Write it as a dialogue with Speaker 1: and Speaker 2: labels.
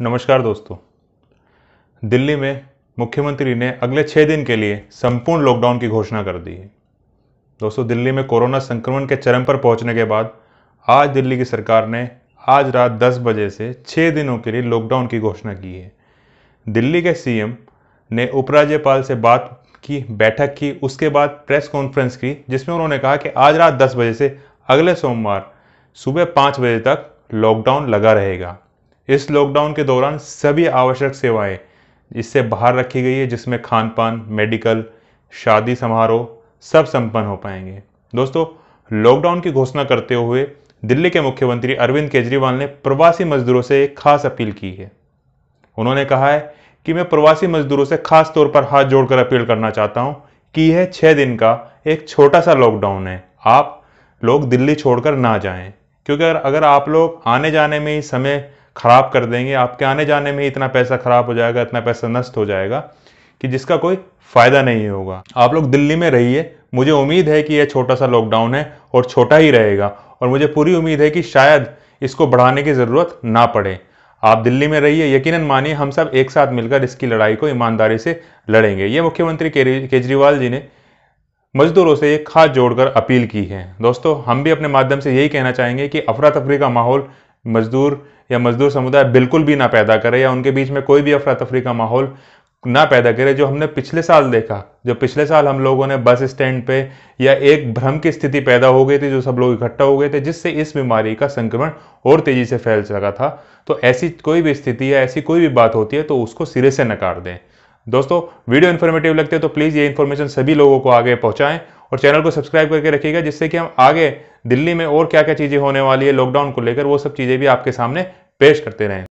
Speaker 1: नमस्कार दोस्तों दिल्ली में मुख्यमंत्री ने अगले छः दिन के लिए संपूर्ण लॉकडाउन की घोषणा कर दी है दोस्तों दिल्ली में कोरोना संक्रमण के चरम पर पहुंचने के बाद आज दिल्ली की सरकार ने आज रात 10 बजे से छः दिनों के लिए लॉकडाउन की घोषणा की है दिल्ली के सीएम ने उपराज्यपाल से बात की बैठक की उसके बाद प्रेस कॉन्फ्रेंस की जिसमें उन्होंने कहा कि आज रात दस बजे से अगले सोमवार सुबह पाँच बजे तक लॉकडाउन लगा रहेगा इस लॉकडाउन के दौरान सभी आवश्यक सेवाएं इससे बाहर रखी गई है जिसमें खान पान मेडिकल शादी समारोह सब संपन्न हो पाएंगे दोस्तों लॉकडाउन की घोषणा करते हुए दिल्ली के मुख्यमंत्री अरविंद केजरीवाल ने प्रवासी मजदूरों से एक खास अपील की है उन्होंने कहा है कि मैं प्रवासी मजदूरों से खास तौर पर हाथ जोड़कर अपील करना चाहता हूं कि यह छः दिन का एक छोटा सा लॉकडाउन है आप लोग दिल्ली छोड़कर ना जाएं क्योंकि अगर अगर आप लोग आने जाने में ही समय ख़राब कर देंगे आपके आने जाने में इतना पैसा ख़राब हो जाएगा इतना पैसा नष्ट हो जाएगा कि जिसका कोई फ़ायदा नहीं होगा आप लोग दिल्ली में रहिए मुझे उम्मीद है कि यह छोटा सा लॉकडाउन है और छोटा ही रहेगा और मुझे पूरी उम्मीद है कि शायद इसको बढ़ाने की ज़रूरत ना पड़े आप दिल्ली में रहिए यकीनन मानिए हम सब एक साथ मिलकर इसकी लड़ाई को ईमानदारी से लड़ेंगे ये मुख्यमंत्री केजरीवाल जी ने मजदूरों से एक खास जोड़कर अपील की है दोस्तों हम भी अपने माध्यम से यही कहना चाहेंगे कि अफरा तफरी का माहौल मजदूर या मजदूर समुदाय बिल्कुल भी ना पैदा करे या उनके बीच में कोई भी अफरा तफरी का माहौल ना पैदा करे जो हमने पिछले साल देखा जो पिछले साल हम लोगों ने बस स्टैंड पे या एक भ्रम की स्थिति पैदा हो गई थी जो सब लोग इकट्ठा हो गए थे जिससे इस बीमारी का संक्रमण और तेज़ी से फैल सका था तो ऐसी कोई भी स्थिति या ऐसी कोई भी बात होती है तो उसको सिरे से नकार दें दोस्तों वीडियो इन्फॉर्मेटिव लगते हैं तो प्लीज़ ये इन्फॉर्मेशन सभी लोगों को आगे पहुँचाएँ और चैनल को सब्सक्राइब करके रखिएगा जिससे कि हम आगे दिल्ली में और क्या क्या चीज़ें होने वाली है लॉकडाउन को लेकर वो सब चीज़ें भी आपके सामने पेश करते रहें